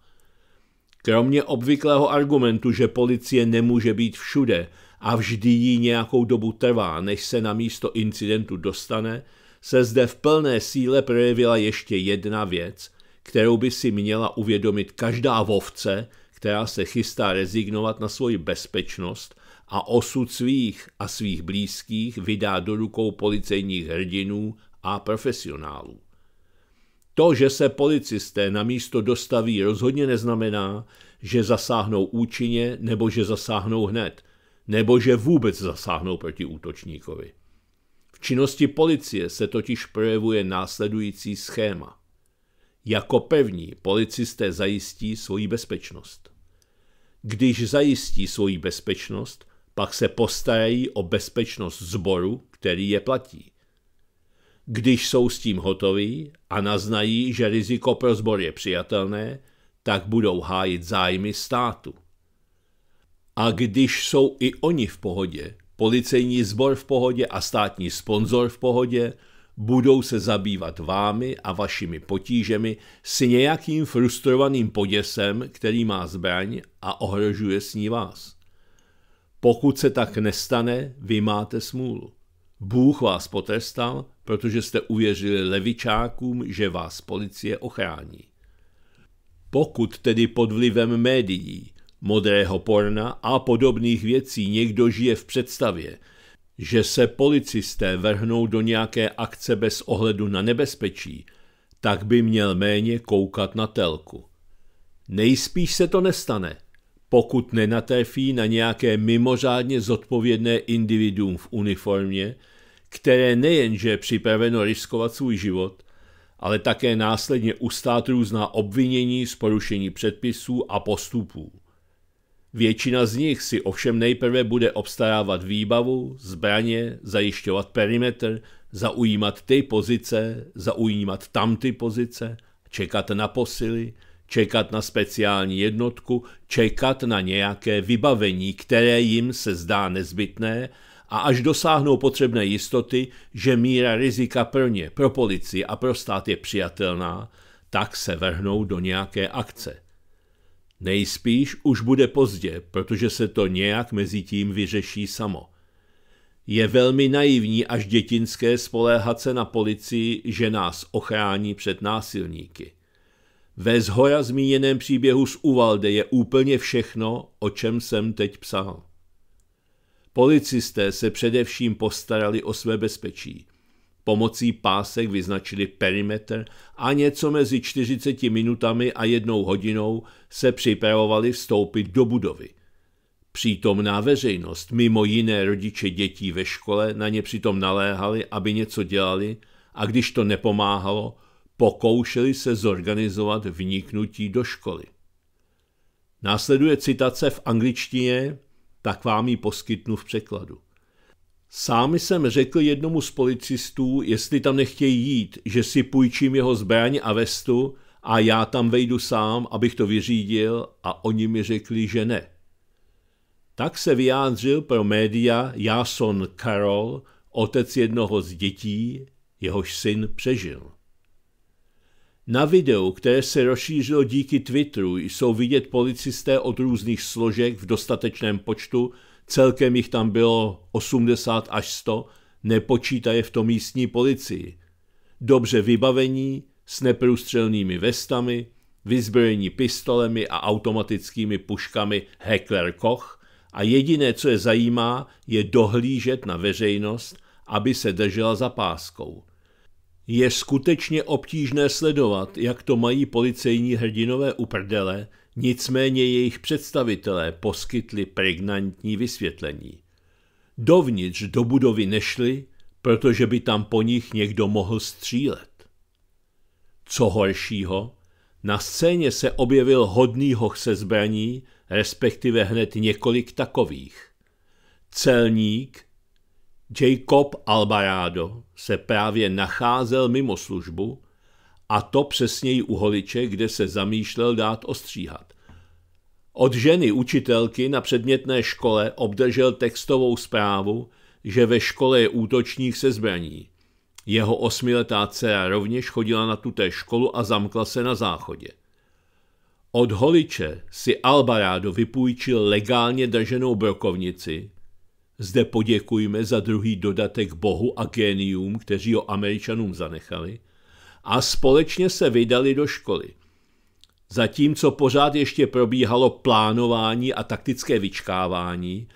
Kromě obvyklého argumentu, že policie nemůže být všude a vždy jí nějakou dobu trvá, než se na místo incidentu dostane, se zde v plné síle projevila ještě jedna věc, kterou by si měla uvědomit každá vovce, která se chystá rezignovat na svoji bezpečnost a osud svých a svých blízkých vydá do rukou policejních hrdinů a profesionálů. To, že se policisté na místo dostaví, rozhodně neznamená, že zasáhnou účinně nebo že zasáhnou hned, nebo že vůbec zasáhnou proti útočníkovi. V činnosti policie se totiž projevuje následující schéma. Jako pevní policisté zajistí svoji bezpečnost. Když zajistí svoji bezpečnost, pak se postarají o bezpečnost zboru, který je platí. Když jsou s tím hotoví a naznají, že riziko pro zbor je přijatelné, tak budou hájit zájmy státu. A když jsou i oni v pohodě, policejní zbor v pohodě a státní sponzor v pohodě, budou se zabývat vámi a vašimi potížemi s nějakým frustrovaným poděsem, který má zbraň a ohrožuje s ní vás. Pokud se tak nestane, vy máte smůlu. Bůh vás potrestal, protože jste uvěřili levičákům, že vás policie ochrání. Pokud tedy pod vlivem médií, modrého porna a podobných věcí někdo žije v představě, že se policisté vrhnou do nějaké akce bez ohledu na nebezpečí, tak by měl méně koukat na telku. Nejspíš se to nestane, pokud nenatrefí na nějaké mimořádně zodpovědné individuum v uniformě, které nejenže je připraveno riskovat svůj život, ale také následně ustát různá obvinění z porušení předpisů a postupů. Většina z nich si ovšem nejprve bude obstarávat výbavu, zbraně, zajišťovat perimetr, zaujímat ty pozice, zaujímat tam pozice, čekat na posily, čekat na speciální jednotku, čekat na nějaké vybavení, které jim se zdá nezbytné a až dosáhnou potřebné jistoty, že míra rizika pro ně, pro policii a pro stát je přijatelná, tak se vrhnou do nějaké akce – Nejspíš už bude pozdě, protože se to nějak mezi tím vyřeší samo. Je velmi naivní až dětinské spoléhat se na policii, že nás ochrání před násilníky. Ve zhora zmíněném příběhu z Uvalde je úplně všechno, o čem jsem teď psal. Policisté se především postarali o své bezpečí. Pomocí pásek vyznačili perimetr a něco mezi 40 minutami a jednou hodinou se připravovali vstoupit do budovy. Přítomná veřejnost, mimo jiné rodiče dětí ve škole, na ně přitom naléhali, aby něco dělali a když to nepomáhalo, pokoušeli se zorganizovat vniknutí do školy. Následuje citace v angličtině, tak vám ji poskytnu v překladu. Sám jsem řekl jednomu z policistů, jestli tam nechtějí jít, že si půjčím jeho zbraň a vestu a já tam vejdu sám, abych to vyřídil a oni mi řekli, že ne. Tak se vyjádřil pro média Jason Carroll, otec jednoho z dětí, jehož syn přežil. Na videu, které se rozšířilo díky Twitteru, jsou vidět policisté od různých složek v dostatečném počtu, Celkem jich tam bylo 80 až 100, nepočítaje v tom místní policii. Dobře vybavení, s neprůstřelnými vestami, vyzbrojení pistolemi a automatickými puškami Heckler Koch a jediné, co je zajímá, je dohlížet na veřejnost, aby se držela za páskou. Je skutečně obtížné sledovat, jak to mají policejní hrdinové uprdele, Nicméně jejich představitelé poskytli pregnantní vysvětlení. Dovnitř do budovy nešli, protože by tam po nich někdo mohl střílet. Co horšího, na scéně se objevil hodný hoch se zbraní, respektive hned několik takových. Celník Jacob Albarado se právě nacházel mimo službu a to přesněji u holiče, kde se zamýšlel dát ostříhat. Od ženy učitelky na předmětné škole obdržel textovou zprávu, že ve škole je útočník se zbraní. Jeho osmiletá dcera rovněž chodila na tuté školu a zamkla se na záchodě. Od holiče si Albarádo vypůjčil legálně drženou brokovnici. Zde poděkujme za druhý dodatek Bohu a géniům, kteří ho Američanům zanechali a společně se vydali do školy. Zatímco pořád ještě probíhalo plánování a taktické vyčkávání,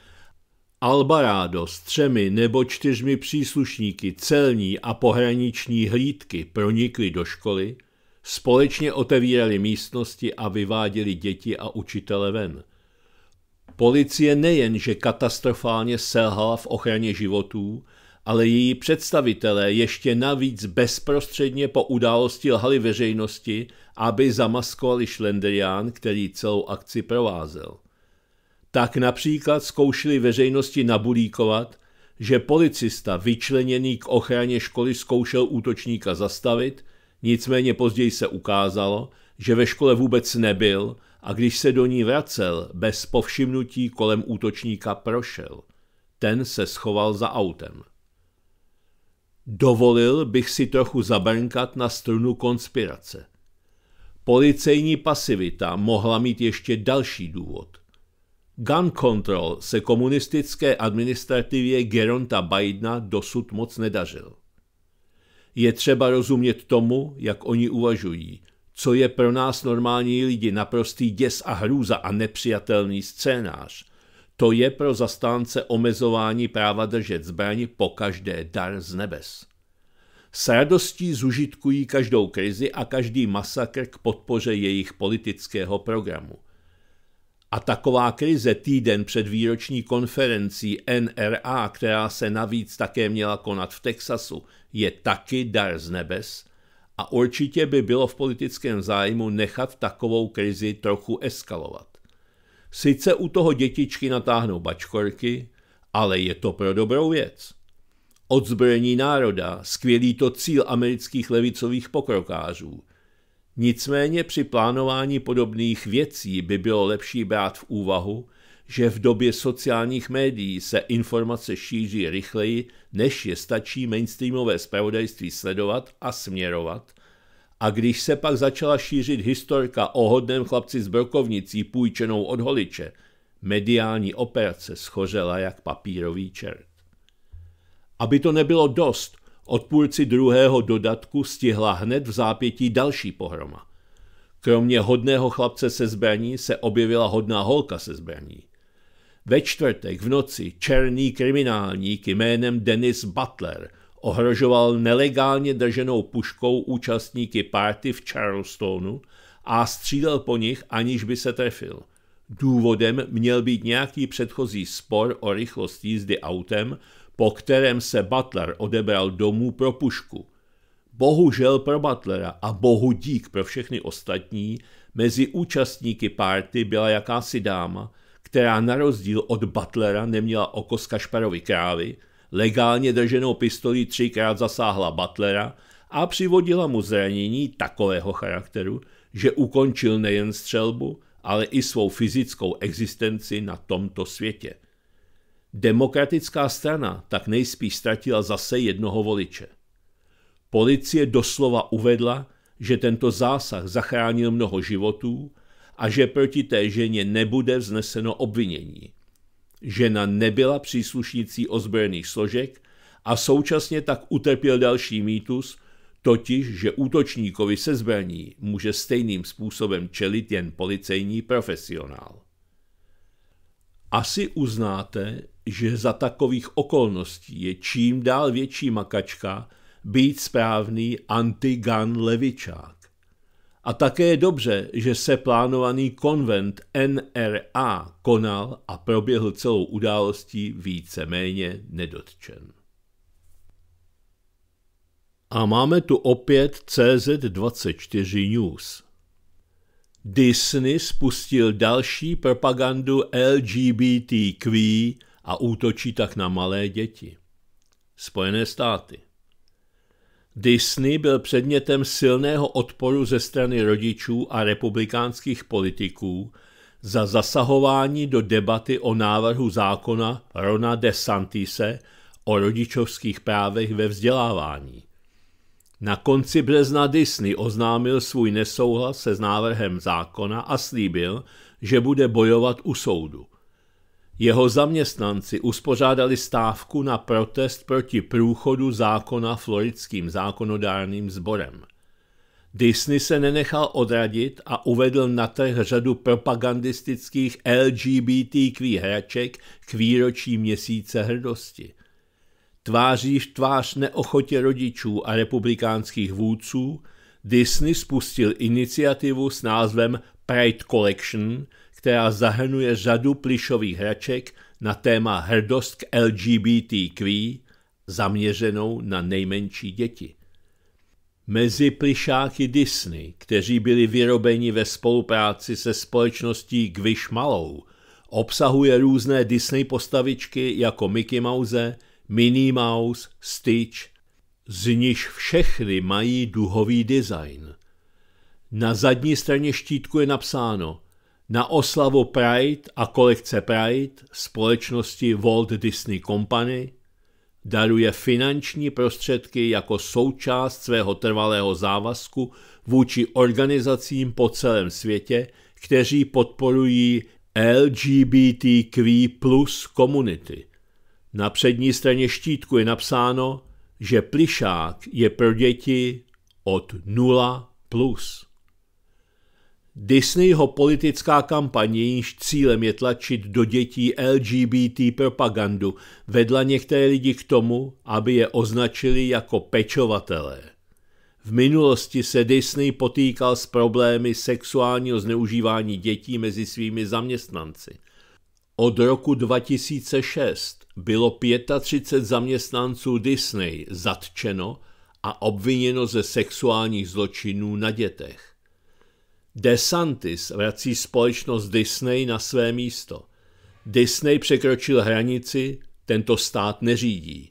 Albarádo, s třemi nebo čtyřmi příslušníky celní a pohraniční hlídky pronikli do školy, společně otevírali místnosti a vyváděli děti a učitele ven. Policie nejenže katastrofálně selhala v ochraně životů, ale její představitelé ještě navíc bezprostředně po události lhali veřejnosti, aby zamaskovali šlendrián, který celou akci provázel. Tak například zkoušeli veřejnosti nabulíkovat, že policista vyčleněný k ochraně školy zkoušel útočníka zastavit, nicméně později se ukázalo, že ve škole vůbec nebyl a když se do ní vracel, bez povšimnutí kolem útočníka prošel. Ten se schoval za autem. Dovolil bych si trochu zabrnkat na strunu konspirace. Policejní pasivita mohla mít ještě další důvod. Gun control se komunistické administrativě Geronta Bidena dosud moc nedařil. Je třeba rozumět tomu, jak oni uvažují, co je pro nás normální lidi naprostý děs a hrůza a nepřijatelný scénář, to je pro zastánce omezování práva držet zbraň po každé dar z nebes. S radostí zužitkují každou krizi a každý masakr k podpoře jejich politického programu. A taková krize týden před výroční konferencí NRA, která se navíc také měla konat v Texasu, je taky dar z nebes a určitě by bylo v politickém zájmu nechat takovou krizi trochu eskalovat. Sice u toho dětičky natáhnou bačkorky, ale je to pro dobrou věc. Odzbrojení národa, skvělý to cíl amerických levicových pokrokářů. Nicméně při plánování podobných věcí by bylo lepší brát v úvahu, že v době sociálních médií se informace šíří rychleji, než je stačí mainstreamové zpravodajství sledovat a směrovat a když se pak začala šířit historka o hodném chlapci z brokovnicí půjčenou od holiče, mediální operace schořela jak papírový čert. Aby to nebylo dost, odpůrci druhého dodatku stihla hned v zápětí další pohroma. Kromě hodného chlapce se zbraní se objevila hodná holka se zbraní. Ve čtvrtek v noci černý kriminálník jménem Dennis Butler – ohrožoval nelegálně drženou puškou účastníky party v Charlestonu a střílel po nich, aniž by se trefil. Důvodem měl být nějaký předchozí spor o rychlost jízdy autem, po kterém se Butler odebral domů pro pušku. Bohužel pro Butlera a bohu dík pro všechny ostatní, mezi účastníky párty byla jakási dáma, která na rozdíl od Butlera neměla oko z kašparovy krávy – legálně drženou pistolí třikrát zasáhla Butlera a přivodila mu zranění takového charakteru, že ukončil nejen střelbu, ale i svou fyzickou existenci na tomto světě. Demokratická strana tak nejspíš ztratila zase jednoho voliče. Policie doslova uvedla, že tento zásah zachránil mnoho životů a že proti té ženě nebude vzneseno obvinění. Žena nebyla příslušnicí ozbrojených složek a současně tak utrpěl další mýtus, totiž, že útočníkovi se zbraní může stejným způsobem čelit jen policejní profesionál. Asi uznáte, že za takových okolností je čím dál větší makačka být správný anti-gun levičák. A také je dobře, že se plánovaný konvent NRA konal a proběhl celou událostí víceméně nedotčen. A máme tu opět CZ24 News. Disney spustil další propagandu LGBTQ a útočí tak na malé děti. Spojené státy. Disney byl předmětem silného odporu ze strany rodičů a republikánských politiků za zasahování do debaty o návrhu zákona Rona DeSantise o rodičovských právech ve vzdělávání. Na konci března Disney oznámil svůj nesouhlas se s návrhem zákona a slíbil, že bude bojovat u soudu. Jeho zaměstnanci uspořádali stávku na protest proti průchodu zákona floridským zákonodárným sborem. Disney se nenechal odradit a uvedl na trh řadu propagandistických LGBTQ hraček k výročí měsíce hrdosti. Tváří v tvář neochotě rodičů a republikánských vůdců Disney spustil iniciativu s názvem Pride Collection – která zahrnuje řadu plišových hraček na téma hrdost k LGBTQ, zaměřenou na nejmenší děti. Mezi plišáky Disney, kteří byli vyrobeni ve spolupráci se společností Gwish Malou, obsahuje různé Disney postavičky jako Mickey Mouse, Minnie Mouse, Stitch, z nich všechny mají duhový design. Na zadní straně štítku je napsáno – na oslavu Pride a kolekce Pride společnosti Walt Disney Company daruje finanční prostředky jako součást svého trvalého závazku vůči organizacím po celém světě, kteří podporují LGBTQ plus komunity. Na přední straně štítku je napsáno, že plišák je pro děti od 0 plus. Disneyho politická kampaň, jejíž cílem je tlačit do dětí LGBT propagandu, vedla některé lidi k tomu, aby je označili jako pečovatelé. V minulosti se Disney potýkal s problémy sexuálního zneužívání dětí mezi svými zaměstnanci. Od roku 2006 bylo 35 zaměstnanců Disney zatčeno a obviněno ze sexuálních zločinů na dětech. DeSantis vrací společnost Disney na své místo. Disney překročil hranici, tento stát neřídí.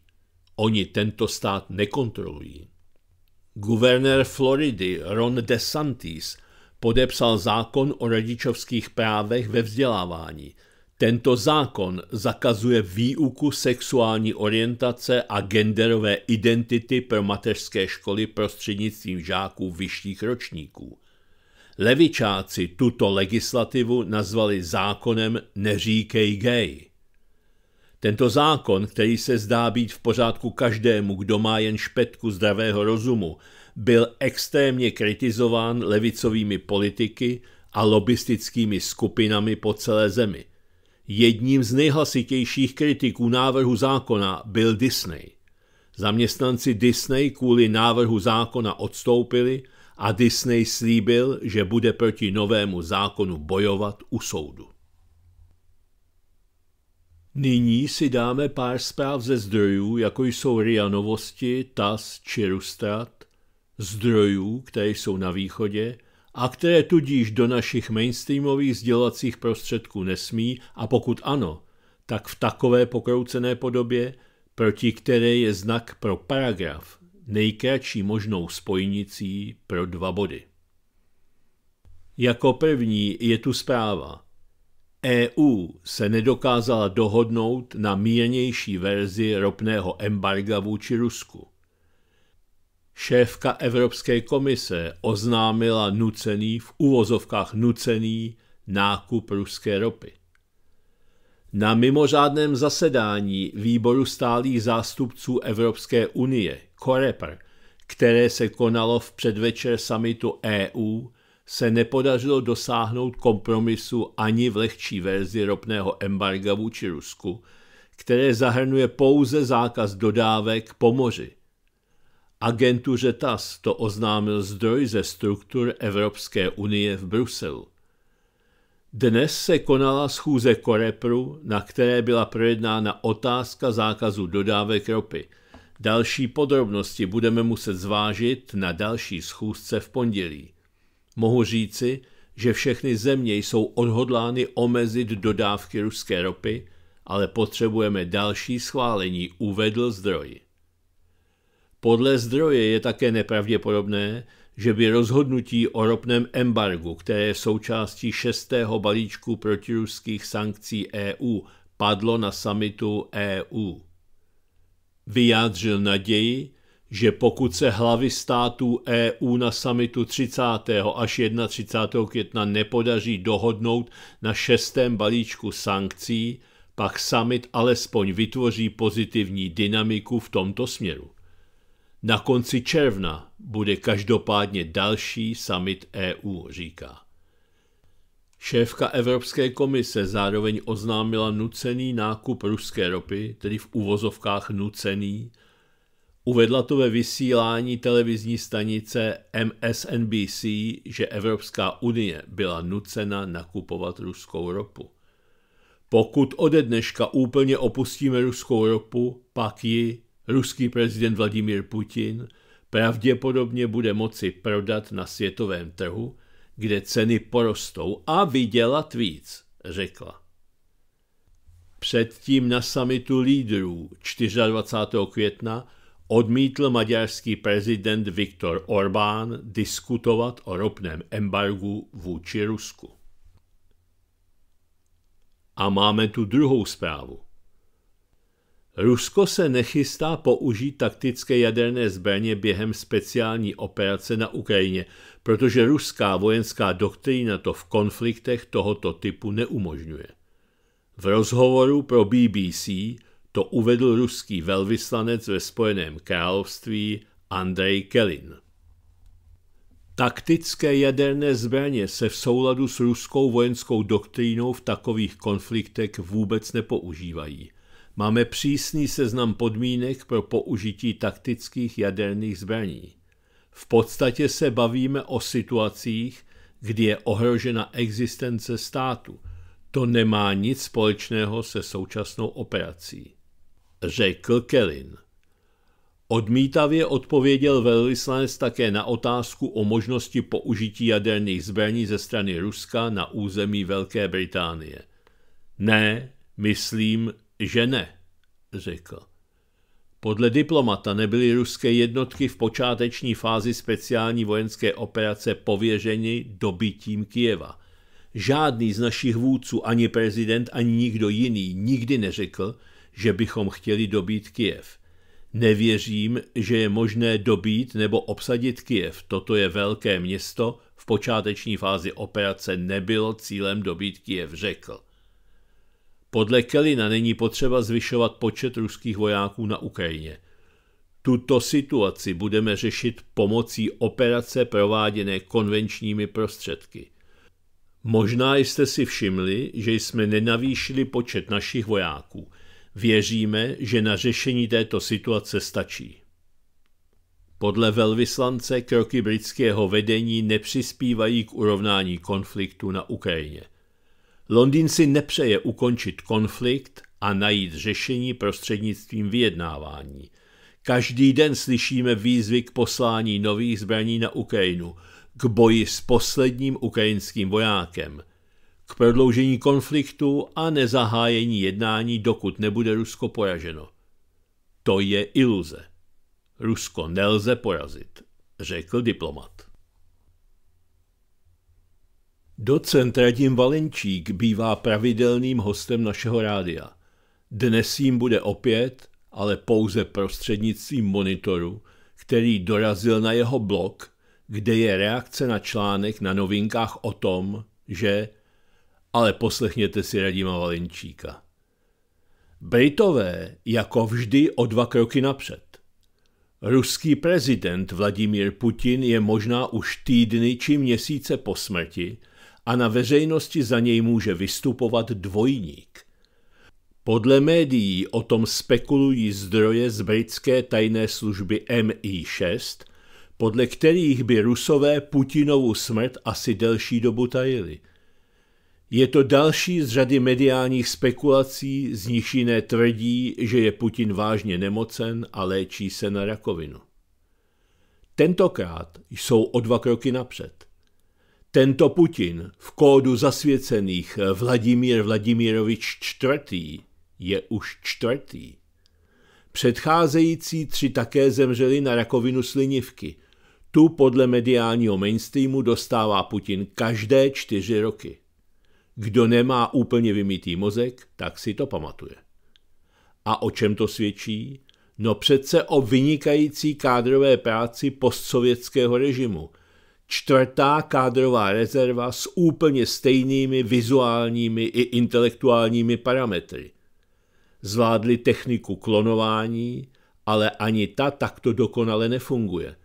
Oni tento stát nekontrolují. Guvernér Floridy Ron DeSantis podepsal zákon o rodičovských právech ve vzdělávání. Tento zákon zakazuje výuku sexuální orientace a genderové identity pro mateřské školy prostřednictvím žáků vyšších ročníků. Levičáci tuto legislativu nazvali zákonem Neříkej gay. Tento zákon, který se zdá být v pořádku každému, kdo má jen špetku zdravého rozumu, byl extrémně kritizován levicovými politiky a lobistickými skupinami po celé zemi. Jedním z nejhlasitějších kritiků návrhu zákona byl Disney. Zaměstnanci Disney kvůli návrhu zákona odstoupili – a Disney slíbil, že bude proti novému zákonu bojovat u soudu. Nyní si dáme pár zpráv ze zdrojů, jako jsou RIA Novosti, TAS či Rustrat, zdrojů, které jsou na východě a které tudíž do našich mainstreamových sdělacích prostředků nesmí a pokud ano, tak v takové pokroucené podobě, proti které je znak pro paragraf, nejkratší možnou spojnicí pro dva body. Jako první je tu zpráva. EU se nedokázala dohodnout na mírnější verzi ropného embarga vůči Rusku. Šéfka Evropské komise oznámila nucený, v uvozovkách nucený, nákup ruské ropy. Na mimořádném zasedání výboru stálých zástupců Evropské unie Koreper, které se konalo v předvečer samitu EU, se nepodařilo dosáhnout kompromisu ani v lehčí verzi ropného embarga vůči Rusku, které zahrnuje pouze zákaz dodávek po moři. Agentuře TAS to oznámil zdroj ze struktur Evropské unie v Bruselu. Dnes se konala schůze Korepru, na které byla projednána otázka zákazu dodávek ropy – Další podrobnosti budeme muset zvážit na další schůzce v pondělí. Mohu říci, že všechny země jsou odhodlány omezit dodávky ruské ropy, ale potřebujeme další schválení, uvedl zdroj. Podle zdroje je také nepravděpodobné, že by rozhodnutí o ropném embargu, které je součástí šestého balíčku protiruských sankcí EU, padlo na samitu EU vyjádřil naději, že pokud se hlavy států EU na samitu 30. až 31. května nepodaří dohodnout na šestém balíčku sankcí, pak summit alespoň vytvoří pozitivní dynamiku v tomto směru. Na konci června bude každopádně další summit EU, říká. Šéfka Evropské komise zároveň oznámila nucený nákup ruské ropy, tedy v uvozovkách nucený. Uvedla to ve vysílání televizní stanice MSNBC, že Evropská unie byla nucena nakupovat ruskou ropu. Pokud ode dneška úplně opustíme ruskou ropu, pak ji ruský prezident Vladimír Putin pravděpodobně bude moci prodat na světovém trhu – kde ceny porostou a vydělat víc, řekla. Předtím na samitu lídrů 24. května odmítl maďarský prezident Viktor Orbán diskutovat o ropném embargu vůči Rusku. A máme tu druhou zprávu. Rusko se nechystá použít taktické jaderné zbraně během speciální operace na Ukrajině, protože ruská vojenská doktrína to v konfliktech tohoto typu neumožňuje. V rozhovoru pro BBC to uvedl ruský velvyslanec ve Spojeném království Andrej Kelin. Taktické jaderné zbraně se v souladu s ruskou vojenskou doktrínou v takových konfliktech vůbec nepoužívají – Máme přísný seznam podmínek pro použití taktických jaderných zbraní. V podstatě se bavíme o situacích, kdy je ohrožena existence státu. To nemá nic společného se současnou operací. Řekl Kellin. Odmítavě odpověděl velvyslanec také na otázku o možnosti použití jaderných zbraní ze strany Ruska na území Velké Británie. Ne, myslím, že ne, řekl. Podle diplomata nebyly ruské jednotky v počáteční fázi speciální vojenské operace pověřeny dobytím Kijeva. Žádný z našich vůdců, ani prezident, ani nikdo jiný nikdy neřekl, že bychom chtěli dobít Kijev. Nevěřím, že je možné dobít nebo obsadit Kijev. Toto je velké město, v počáteční fázi operace nebylo cílem dobít Kijev, řekl. Podle Kelina není potřeba zvyšovat počet ruských vojáků na Ukrajině. Tuto situaci budeme řešit pomocí operace prováděné konvenčními prostředky. Možná jste si všimli, že jsme nenavýšili počet našich vojáků. Věříme, že na řešení této situace stačí. Podle velvyslance kroky britského vedení nepřispívají k urovnání konfliktu na Ukrajině – Londýn si nepřeje ukončit konflikt a najít řešení prostřednictvím vyjednávání. Každý den slyšíme výzvy k poslání nových zbraní na Ukrajinu, k boji s posledním ukrajinským vojákem, k prodloužení konfliktu a nezahájení jednání, dokud nebude Rusko poraženo. To je iluze. Rusko nelze porazit, řekl diplomat. Docent Radim Valenčík bývá pravidelným hostem našeho rádia. Dnes jim bude opět, ale pouze prostřednictvím monitoru, který dorazil na jeho blog, kde je reakce na článek na novinkách o tom, že... Ale poslechněte si Radima Valenčíka. Britové jako vždy o dva kroky napřed. Ruský prezident Vladimír Putin je možná už týdny či měsíce po smrti, a na veřejnosti za něj může vystupovat dvojník. Podle médií o tom spekulují zdroje z britské tajné služby MI6, podle kterých by rusové Putinovu smrt asi delší dobu tajili. Je to další z řady mediálních spekulací, z nich jiné tvrdí, že je Putin vážně nemocen a léčí se na rakovinu. Tentokrát jsou o dva kroky napřed. Tento Putin v kódu zasvěcených Vladimír Vladimirovič čtvrtý je už čtvrtý. Předcházející tři také zemřeli na rakovinu slinivky. Tu podle mediálního mainstreamu dostává Putin každé čtyři roky. Kdo nemá úplně vymítý mozek, tak si to pamatuje. A o čem to svědčí? No přece o vynikající kádrové práci postsovětského režimu – čtvrtá kádrová rezerva s úplně stejnými vizuálními i intelektuálními parametry. Zvládli techniku klonování, ale ani ta takto dokonale nefunguje.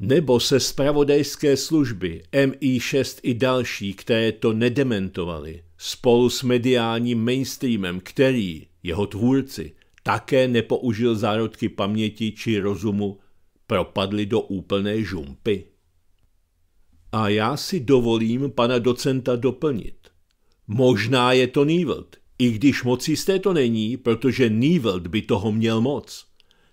Nebo se spravodajské služby MI6 i další, které to nedementovali, spolu s mediálním mainstreamem, který, jeho tvůrci, také nepoužil zárodky paměti či rozumu, propadli do úplné žumpy. A já si dovolím pana docenta doplnit. Možná je to Níveld, i když mocisté to není, protože Níveld by toho měl moc.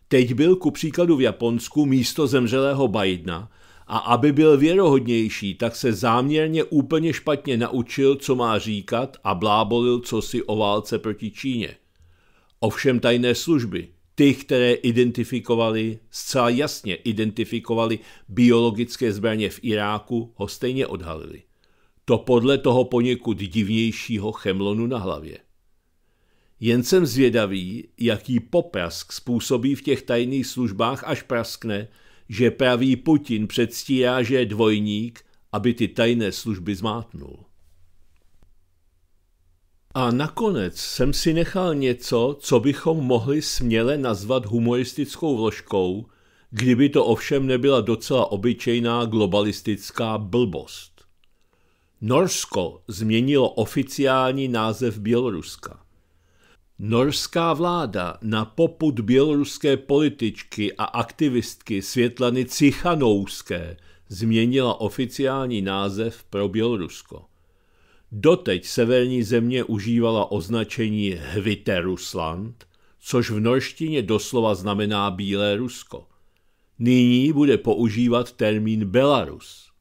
Teď byl ku příkladu v Japonsku místo zemřelého Bajdna a aby byl věrohodnější, tak se záměrně úplně špatně naučil, co má říkat a blábolil co si o válce proti Číně. Ovšem tajné služby, ty, které identifikovali, zcela jasně identifikovali biologické zbraně v Iráku, ho stejně odhalili. To podle toho poněkud divnějšího chemlonu na hlavě. Jen jsem zvědavý, jaký poprask způsobí v těch tajných službách, až praskne, že pravý Putin předstírá, že je dvojník, aby ty tajné služby zmátnul. A nakonec jsem si nechal něco, co bychom mohli směle nazvat humoristickou vložkou, kdyby to ovšem nebyla docela obyčejná globalistická blbost. Norsko změnilo oficiální název Běloruska. Norská vláda na poput běloruské političky a aktivistky Světlany Cichanouské změnila oficiální název pro Bělorusko. Doteď severní země užívala označení Hvite Rusland, což v norštině doslova znamená Bílé Rusko. Nyní bude používat termín Belarus.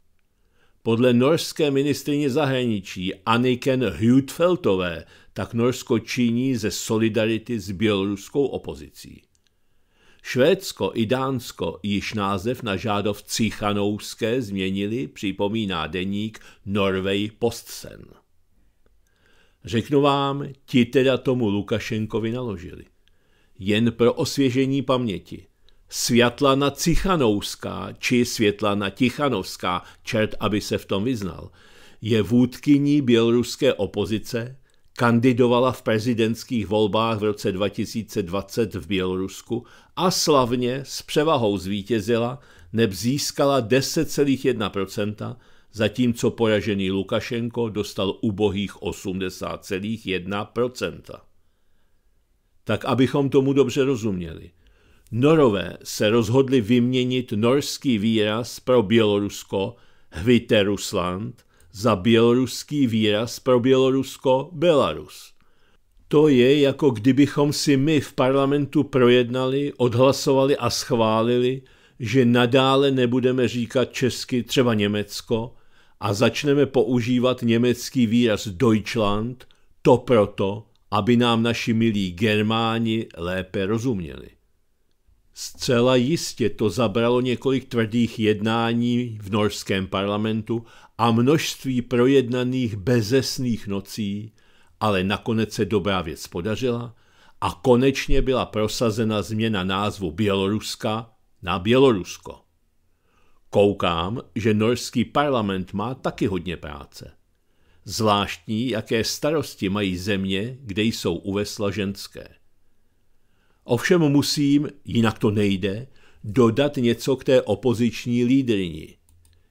Podle norské ministrině zahraničí Anniken Hjutfeltové tak Norsko činí ze solidarity s běloruskou opozicí. Švédsko i Dánsko již název na žádov Cichanouské změnili, připomíná deník Norvej Postsen. Řeknu vám, ti teda tomu Lukašenkovi naložili. Jen pro osvěžení paměti. Světlana Cichanouská či Světlana Tichanovská, čert, aby se v tom vyznal, je vůdkyní běloruské opozice, kandidovala v prezidentských volbách v roce 2020 v Bělorusku a slavně s převahou zvítězila, neb získala 10,1%, zatímco poražený Lukašenko dostal ubohých 80,1%. Tak abychom tomu dobře rozuměli. Norové se rozhodli vyměnit norský výraz pro Bělorusko Hviterusland za běloruský výraz pro Bělorusko Belarus. To je jako kdybychom si my v parlamentu projednali, odhlasovali a schválili, že nadále nebudeme říkat česky třeba Německo, a začneme používat německý výraz Deutschland, to proto, aby nám naši milí Germáni lépe rozuměli. Zcela jistě to zabralo několik tvrdých jednání v norském parlamentu a množství projednaných bezesných nocí, ale nakonec se dobrá věc podařila a konečně byla prosazena změna názvu Běloruska na Bělorusko. Koukám, že norský parlament má taky hodně práce. Zvláštní, jaké starosti mají země, kde jsou uvesla ženské. Ovšem musím, jinak to nejde, dodat něco k té opoziční lídrini.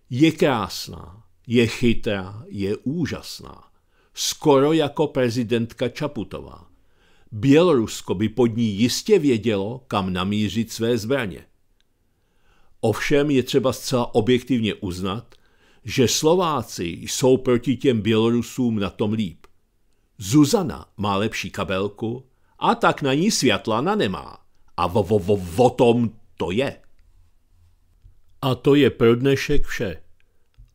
Je krásná, je chytrá, je úžasná. Skoro jako prezidentka Čaputová. Bělorusko by pod ní jistě vědělo, kam namířit své zbraně. Ovšem je třeba zcela objektivně uznat, že Slováci jsou proti těm Bělorusům na tom líp. Zuzana má lepší kabelku a tak na ní Světlana nemá. A vo, vo, vo, vo tom to je. A to je pro dnešek vše.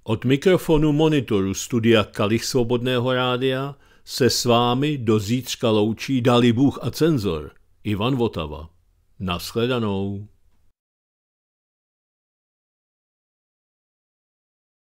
Od mikrofonu monitoru studia Kalich Svobodného rádia se s vámi do zítřka loučí Dalibůh Bůh a cenzor Ivan Votava. Naschledanou.